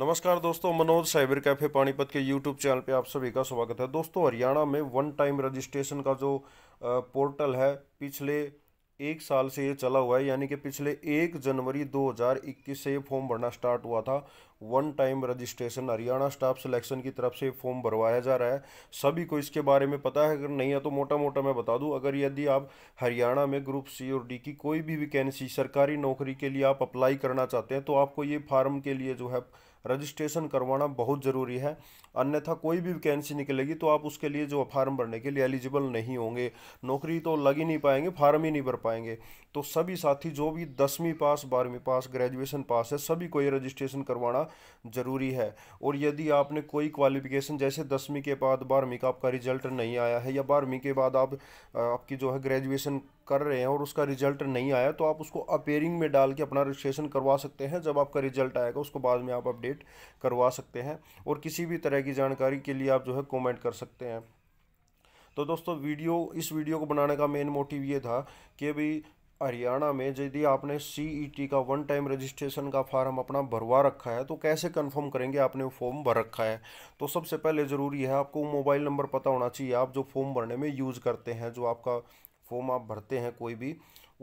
नमस्कार दोस्तों Manoj cyber cafe Panipat के यूट्यूब चैनल पे आप सभी का स्वागत है दोस्तों हरियाणा में वन टाइम रजिस्ट्रेशन का जो पोर्टल है पिछले एक साल से ये चला हुआ है यानी कि पिछले एक जनवरी 2021 से ये फॉर्म भरना स्टार्ट हुआ था one time registration Haryana staff selection की तरफ से फॉर्म भरवाया जा रहा है सभी को इसके बारे में पता है अगर नहीं है तो मोटा मोटा मैं बता दूं अगर यदि आप हरियाणा में ग्रुप सी और डी की कोई भी वैकेंसी सरकारी नौकरी के लिए आप अप्लाई करना चाहते हैं तो आपको ये फार्म के लिए जो है रजिस्ट्रेशन करवाना बहुत ज़रूरी है अन्यथा कोई भी वैकेंसी निकलेगी तो आप उसके लिए जो फार्म भरने के लिए एलिजिबल नहीं होंगे नौकरी तो लग ही नहीं पाएंगे फार्म ही नहीं भर पाएंगे तो सभी साथी जो भी दसवीं पास बारहवीं पास ग्रेजुएशन पास है सभी को ये रजिस्ट्रेशन करवाना ज़रूरी है और यदि आपने कोई क्वालिफिकेशन जैसे दसवीं के बाद बारहवीं का आपका रिजल्ट नहीं आया है या बारहवीं के बाद आप आपकी जो है ग्रेजुएशन कर रहे हैं और उसका रिजल्ट नहीं आया तो आप उसको अपेयरिंग में डाल के अपना रजिस्ट्रेशन करवा सकते हैं जब आपका रिजल्ट आएगा उसको बाद में आप अपडेट करवा सकते हैं और किसी भी तरह की जानकारी के लिए आप जो है कॉमेंट कर सकते हैं तो दोस्तों वीडियो इस वीडियो को बनाने का मेन मोटिव ये था कि भाई हरियाणा में यदि आपने सी e का वन टाइम रजिस्ट्रेशन का फार्म अपना भरवा रखा है तो कैसे कंफर्म करेंगे आपने वो फॉर्म भर रखा है तो सबसे पहले ज़रूरी है आपको मोबाइल नंबर पता होना चाहिए आप जो फॉर्म भरने में यूज़ करते हैं जो आपका फॉर्म आप भरते हैं कोई भी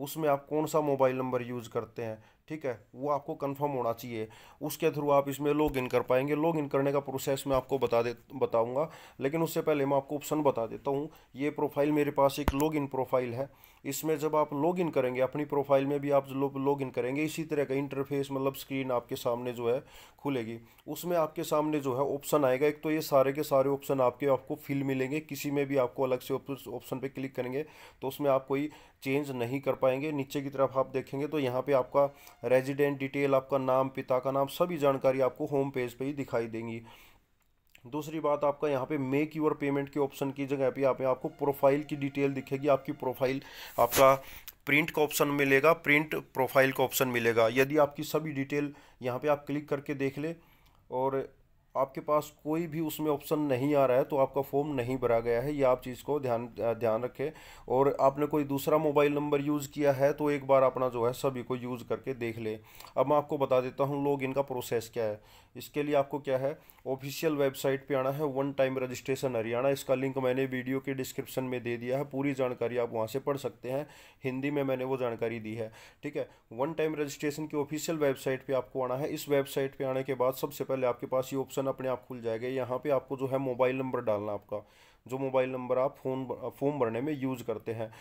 उसमें आप कौन सा मोबाइल नंबर यूज़ करते हैं ठीक है वो आपको कंफर्म होना चाहिए उसके थ्रू आप इसमें लॉग इन कर पाएंगे लॉग इन करने का प्रोसेस मैं आपको बता दे बताऊँगा लेकिन उससे पहले मैं आपको ऑप्शन बता देता हूँ ये प्रोफाइल मेरे पास एक लॉग इन प्रोफाइल है इसमें जब आप लॉग इन करेंगे अपनी प्रोफाइल में भी आप लॉग इन करेंगे इसी तरह का इंटरफेस मतलब स्क्रीन आपके सामने जो है खुलेगी उसमें आपके सामने जो है ऑप्शन आएगा एक तो ये सारे के सारे ऑप्शन आपके आपको फिल मिलेंगे किसी में भी आपको अलग से ऑप्शन पर क्लिक करेंगे तो उसमें आप कोई चेंज नहीं कर पाएंगे नीचे की तरफ आप देखेंगे तो यहाँ पे आपका रेजिडेंट डिटेल आपका नाम पिता का नाम सभी जानकारी आपको होम पेज पे ही दिखाई देंगी दूसरी बात आपका यहाँ पे मेक यूर पेमेंट के ऑप्शन की जगह पे यहाँ पे आपको प्रोफाइल की डिटेल दिखेगी आपकी प्रोफाइल आपका प्रिंट का ऑप्शन मिलेगा प्रिंट प्रोफाइल का ऑप्शन मिलेगा यदि आपकी सभी डिटेल यहाँ पर आप क्लिक करके देख ले और आपके पास कोई भी उसमें ऑप्शन नहीं आ रहा है तो आपका फॉर्म नहीं भरा गया है यह आप चीज़ को ध्यान ध्यान रखें और आपने कोई दूसरा मोबाइल नंबर यूज़ किया है तो एक बार अपना जो है सभी को यूज़ करके देख ले अब मैं आपको बता देता हूँ लोग इनका प्रोसेस क्या है इसके लिए आपको क्या है ऑफिशियल वेबसाइट पर आना है वन टाइम रजिस्ट्रेशन हरियाणा इसका लिंक मैंने वीडियो के डिस्क्रिप्शन में दे दिया है पूरी जानकारी आप वहाँ से पढ़ सकते हैं हिंदी में मैंने वो जानकारी दी है ठीक है वन टाइम रजिस्ट्रेशन की ऑफिशियल वेबसाइट पर आपको आना है इस वेबसाइट पर आने के बाद सबसे पहले आपके पास ये ऑप्शन ऑप्शन अपने आप खुल जाएगा यहाँ पे आपको जो है मोबाइल नंबर डालना आपका जो मोबाइल नंबर आप फ़ोन फॉर्म भरने में यूज़ करते हैं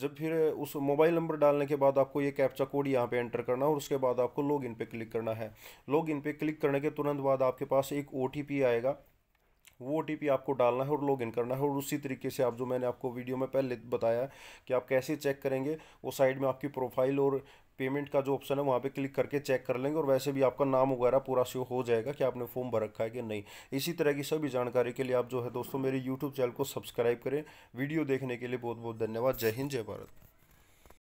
जब फिर उस मोबाइल नंबर डालने के बाद आपको ये कैप्चा कोड यहाँ पे एंटर करना और उसके बाद आपको लॉग इन पर क्लिक करना है लॉग इन पर क्लिक करने के तुरंत बाद आपके पास एक ओ आएगा वो ओ आपको डालना है और लॉगिन करना है और उसी तरीके से आप जो मैंने आपको वीडियो में पहले बताया कि आप कैसे चेक करेंगे वो साइड में आपकी प्रोफाइल और पेमेंट का जो ऑप्शन है वहाँ पे क्लिक करके चेक कर लेंगे और वैसे भी आपका नाम वगैरह पूरा शो हो जाएगा कि आपने फॉर्म भर रखा है कि नहीं इसी तरह की सभी जानकारी के लिए आप जो है दोस्तों मेरे यूट्यूब चैनल को सब्सक्राइब करें वीडियो देखने के लिए बहुत बहुत धन्यवाद जय हिंद जय भारत